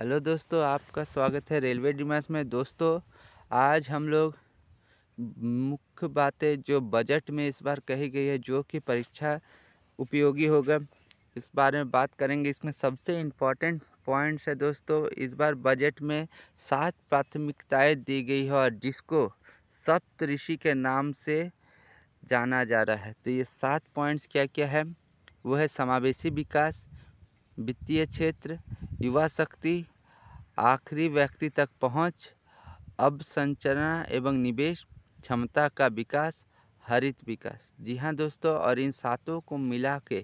hello दोस्तों आपका स्वागत है रेलवे डिमांस में दोस्तों आज हम लोग मुख्य बातें जो बजट में इस बार कही गई है जो कि परीक्षा उपयोगी होगा इस बारे में बात करेंगे इसमें सबसे इम्पॉर्टेंट पॉइंट्स है दोस्तों इस बार बजट में सात प्राथमिकताएं दी गई है और जिसको सप्त ऋषि के नाम से जाना जा रहा है तो ये सात पॉइंट्स क्या क्या है वो है समावेशी विकास वित्तीय क्षेत्र युवा शक्ति आखिरी व्यक्ति तक पहुंच संचरना एवं निवेश क्षमता का विकास हरित विकास जी हाँ दोस्तों और इन सातों को मिला के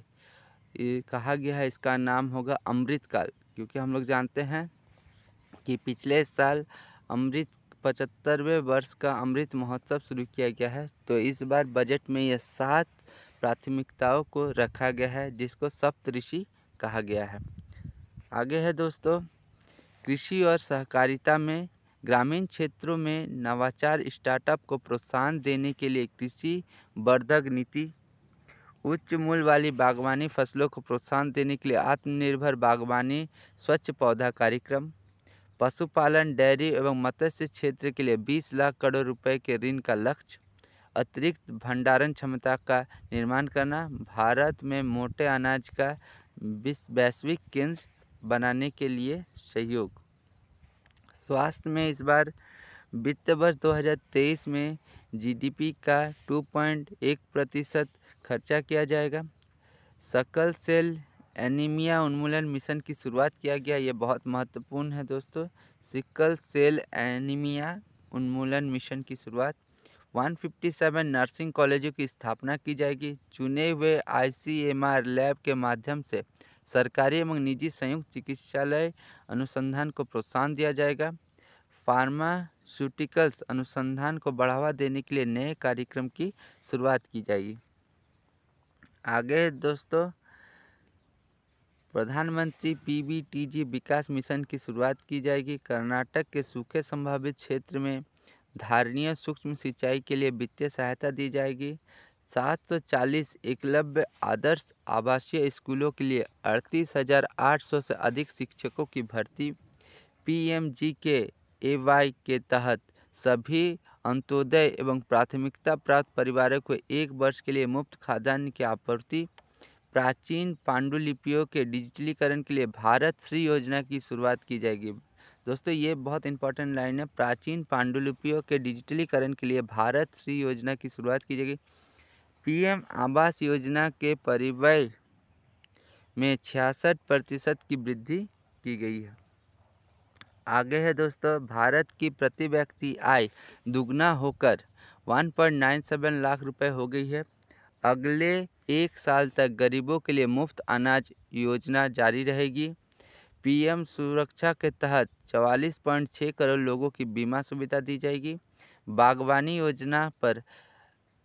कहा गया है इसका नाम होगा अमृत काल क्योंकि हम लोग जानते हैं कि पिछले साल अमृत पचहत्तरवें वर्ष का अमृत महोत्सव शुरू किया गया है तो इस बार बजट में यह सात प्राथमिकताओं को रखा गया है जिसको सप्तऋषि कहा गया है आगे है दोस्तों कृषि और सहकारिता में ग्रामीण क्षेत्रों में नवाचार स्टार्टअप को प्रोत्साहन देने के लिए कृषि वर्धक नीति उच्च मूल्य वाली बागवानी फसलों को प्रोत्साहन देने के लिए आत्मनिर्भर बागवानी स्वच्छ पौधा कार्यक्रम पशुपालन डेयरी एवं मत्स्य क्षेत्र के लिए 20 लाख करोड़ रुपए के ऋण का लक्ष्य अतिरिक्त भंडारण क्षमता का निर्माण करना भारत में मोटे अनाज का विश्व वैश्विक केंद्र बनाने के लिए सहयोग स्वास्थ्य में इस बार वित्त वर्ष 2023 में जीडीपी का 2.1 प्रतिशत खर्चा किया जाएगा सकल सेल एनीमिया उन्मूलन मिशन की शुरुआत किया गया ये बहुत महत्वपूर्ण है दोस्तों सिकल सेल एनीमिया उन्मूलन मिशन की शुरुआत 157 नर्सिंग कॉलेजों की स्थापना की जाएगी चुने हुए आईसीएमआर लैब के माध्यम से सरकारी एवं निजी संयुक्त चिकित्सालय अनुसंधान को प्रोत्साहन दिया जाएगा फार्मास्यूटिकल्स अनुसंधान को बढ़ावा देने के लिए नए कार्यक्रम की शुरुआत की जाएगी आगे दोस्तों प्रधानमंत्री पीबीटीजी विकास मिशन की शुरुआत की जाएगी कर्नाटक के सूखे संभावित क्षेत्र में धारणीय सूक्ष्म सिंचाई के लिए वित्तीय सहायता दी जाएगी 740 एकलव्य आदर्श आवासीय स्कूलों के लिए अड़तीस से अधिक शिक्षकों की भर्ती पीएमजी के एवाई के तहत सभी अंत्योदय एवं प्राथमिकता प्राप्त परिवारों को एक वर्ष के लिए मुफ्त खाद्यान्न की आपूर्ति प्राचीन पांडुलिपियों के डिजिटलीकरण के लिए भारत श्री योजना की शुरुआत की जाएगी दोस्तों ये बहुत इंपॉर्टेंट लाइन है प्राचीन पांडुलिपियों के डिजिटलीकरण के लिए भारत श्री योजना की शुरुआत की जाएगी पीएम आवास योजना के परिवय में छियासठ प्रतिशत की वृद्धि की गई है आगे है दोस्तों भारत की प्रति व्यक्ति आय दुगना होकर 1.97 लाख रुपए हो गई है अगले एक साल तक गरीबों के लिए मुफ्त अनाज योजना जारी रहेगी पीएम सुरक्षा के तहत चवालीस पॉइंट छः करोड़ लोगों की बीमा सुविधा दी जाएगी बागवानी योजना पर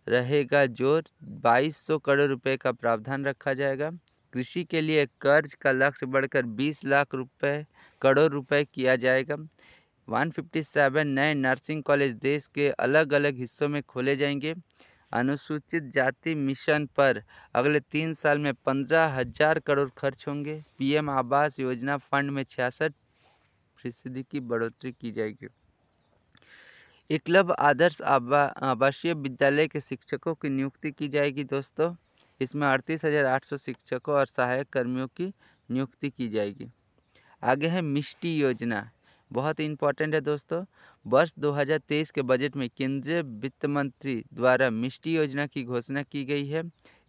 रहेगा जोर 2200 करोड़ रुपए का प्रावधान रखा जाएगा कृषि के लिए कर्ज का लक्ष्य बढ़कर 20 लाख रुपए करोड़ रुपए किया जाएगा 157 नए नर्सिंग कॉलेज देश के अलग अलग हिस्सों में खोले जाएंगे अनुसूचित जाति मिशन पर अगले तीन साल में पंद्रह हजार करोड़ खर्च होंगे पीएम आवास योजना फंड में छियासठ फीसदी की बढ़ोतरी की जाएगी एकलव्य आदर्श आवासीय विद्यालय के शिक्षकों की नियुक्ति की जाएगी दोस्तों इसमें अड़तीस हज़ार आठ सौ शिक्षकों और सहायक कर्मियों की नियुक्ति की जाएगी आगे है मिष्टी योजना बहुत ही इंपॉर्टेंट है दोस्तों वर्ष 2023 के बजट में केंद्रीय वित्त मंत्री द्वारा मिष्टी योजना की घोषणा की गई है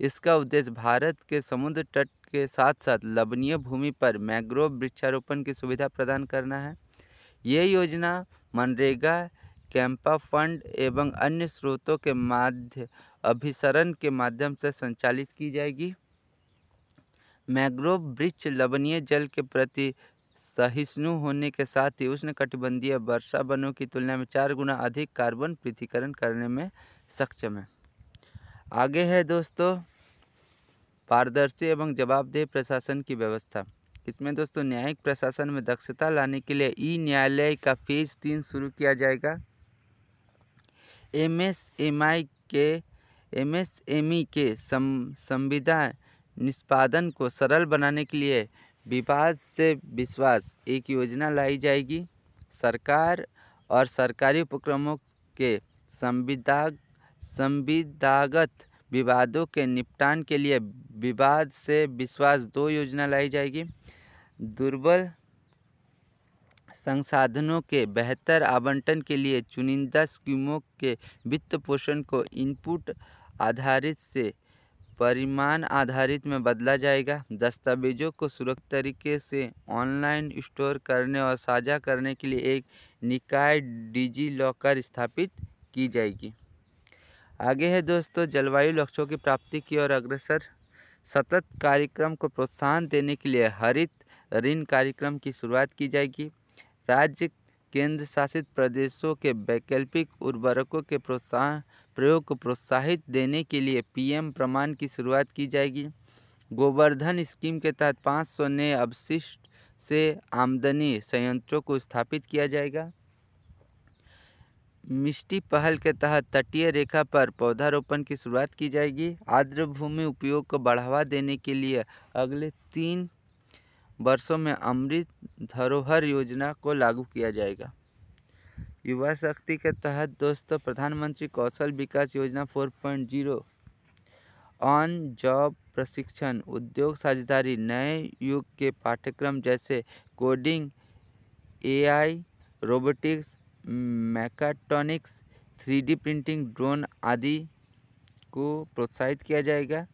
इसका उद्देश्य भारत के समुद्र तट के साथ साथ लवणीय भूमि पर मैग्रोव वृक्षारोपण की सुविधा प्रदान करना है ये योजना मनरेगा कैंपा फंड एवं अन्य स्रोतों के माध्य अभिसरण के माध्यम से संचालित की जाएगी मैग्रोव वृक्ष लवणीय जल के प्रति सहिष्णु होने के साथ ही कटिबंधीय वर्षा वनों की तुलना में चार गुना अधिक कार्बन पृथ्वीकरण करने में सक्षम है आगे है दोस्तों पारदर्शी एवं जवाबदेह प्रशासन की व्यवस्था इसमें दोस्तों न्यायिक प्रशासन में दक्षता लाने के लिए ई न्यायालय का फेज तीन शुरू किया जाएगा एम के एम के सम संविधा निष्पादन को सरल बनाने के लिए विवाद से विश्वास एक योजना लाई जाएगी सरकार और सरकारी उपक्रमों के संविदा संविदागत विवादों के निपटान के लिए विवाद से विश्वास दो योजना लाई जाएगी दुर्बल संसाधनों के बेहतर आवंटन के लिए चुनिंदा स्कीमों के वित्त पोषण को इनपुट आधारित से परिमाण आधारित में बदला जाएगा दस्तावेज़ों को सुरक्षित तरीके से ऑनलाइन स्टोर करने और साझा करने के लिए एक निकाय डिजी लॉकर स्थापित की जाएगी आगे है दोस्तों जलवायु लक्ष्यों की प्राप्ति की ओर अग्रसर सतत कार्यक्रम को प्रोत्साहन देने के लिए हरित ऋण कार्यक्रम की शुरुआत की जाएगी राज्य केंद्र शासित प्रदेशों के वैकल्पिक उर्वरकों के प्रोत्साहन प्रयोग को प्रोत्साहित देने के लिए पीएम प्रमाण की शुरुआत की जाएगी गोवर्धन स्कीम के तहत 500 नए अवशिष्ट से आमदनी संयंत्रों को स्थापित किया जाएगा मिष्टी पहल के तहत तटीय रेखा पर पौधारोपण की शुरुआत की जाएगी आर्द्र भूमि उपयोग को बढ़ावा देने के लिए अगले तीन वर्षों में अमृत धरोहर योजना को लागू किया जाएगा युवा शक्ति के तहत दोस्तों प्रधानमंत्री कौशल विकास योजना four point zero on job प्रशिक्षण उद्योग साझेदारी नए युग के पाठ्यक्रम जैसे coding AI robotics mechatronics three printing drone आदि को प्रोत्साहित किया जाएगा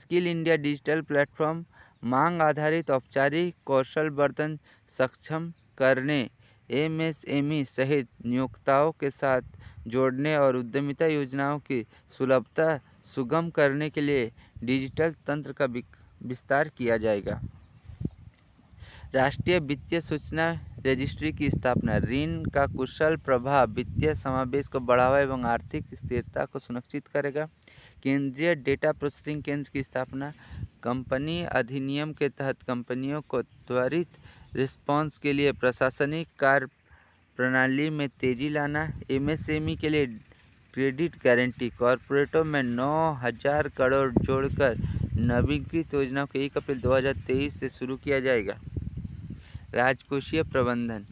स्किल इंडिया डिजिटल प्लेटफॉर्म मांग आधारित औपचारिक कौशल वर्धन सक्षम करने एमएसएमई सहित नियोक्ताओं के साथ जोड़ने और उद्यमिता योजनाओं की सुलभता सुगम करने के लिए डिजिटल तंत्र का विस्तार किया जाएगा राष्ट्रीय वित्तीय सूचना रजिस्ट्री की स्थापना ऋण का कुशल प्रभाव वित्तीय समावेश को बढ़ावा एवं आर्थिक स्थिरता को सुनिश्चित करेगा केंद्रीय डेटा प्रोसेसिंग केंद्र की स्थापना कंपनी अधिनियम के तहत कंपनियों को त्वरित रिस्पांस के लिए प्रशासनिक कार्य प्रणाली में तेजी लाना एमएसएमई के लिए क्रेडिट गारंटी कॉरपोरेटों में नौ हजार करोड़ जोड़कर नवीकृत योजना को एक अप्रैल 2023 से शुरू किया जाएगा राजकोषीय प्रबंधन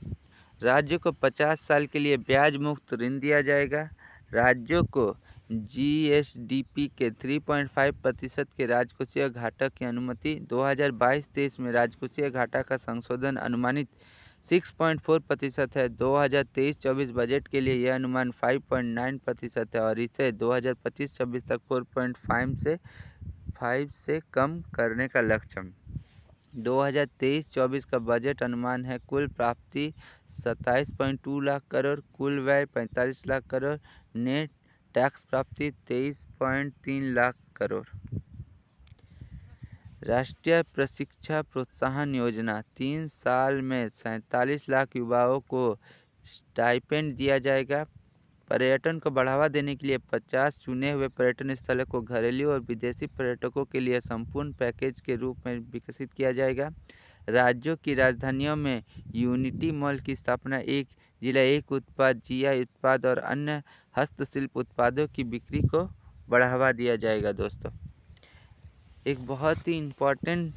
राज्य को 50 साल के लिए ब्याज मुक्त ऋण दिया जाएगा राज्यों को जीएसडीपी के 3.5 प्रतिशत के राजकोषीय घाटा की अनुमति 2022-23 में राजकोषीय घाटा का संशोधन अनुमानित 6.4 प्रतिशत है 2023-24 बजट के लिए यह अनुमान 5.9 प्रतिशत है और इसे 2025-26 तक 4.5 से 5 से कम करने का लक्ष्य 2023-24 का बजट अनुमान है कुल प्राप्ति 27.2 लाख करोड़ कुल व्यय 45 लाख करोड़ नेट टैक्स प्राप्ति तेईस पॉइंट तीन लाख करोड़ राष्ट्रीय प्रशिक्षा प्रोत्साहन योजना तीन साल में सैंतालीस लाख युवाओं को स्टाइपेंड दिया जाएगा पर्यटन को बढ़ावा देने के लिए पचास चुने हुए पर्यटन स्थलों को घरेलू और विदेशी पर्यटकों के लिए संपूर्ण पैकेज के रूप में विकसित किया जाएगा राज्यों की राजधानियों में यूनिटी मॉल की स्थापना एक जिला एक उत्पाद जिया उत्पाद और अन्य हस्तशिल्प उत्पादों की बिक्री को बढ़ावा दिया जाएगा दोस्तों एक बहुत ही इम्पॉर्टेंट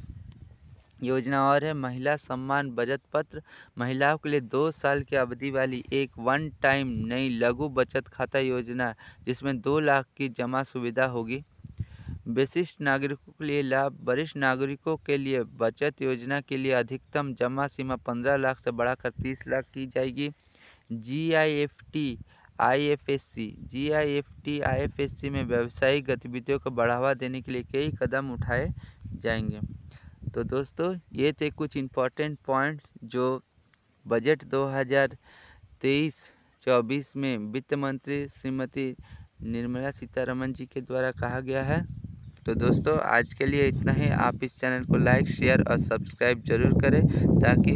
योजना और है महिला सम्मान बचत पत्र महिलाओं के लिए दो साल की अवधि वाली एक वन टाइम नई लघु बचत खाता योजना जिसमें दो लाख की जमा सुविधा होगी विशिष्ट नागरिकों के लिए लाभ वरिष्ठ नागरिकों के लिए बचत योजना के लिए अधिकतम जमा सीमा पंद्रह लाख से बढ़ाकर तीस लाख की जाएगी G I F T I F S C G I F T I F S C में व्यावसायिक गतिविधियों को बढ़ावा देने के लिए कई कदम उठाए जाएंगे तो दोस्तों ये थे कुछ इम्पॉर्टेंट पॉइंट जो बजट 2023-24 में वित्त मंत्री श्रीमती निर्मला सीतारमन जी के द्वारा कहा गया है तो दोस्तों आज के लिए इतना ही आप इस चैनल को लाइक शेयर और सब्सक्राइब जरूर करें ताकि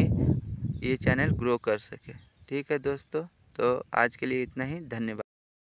ये चैनल ग्रो कर सके ठीक है दोस्तों तो आज के लिए इतना ही धन्यवाद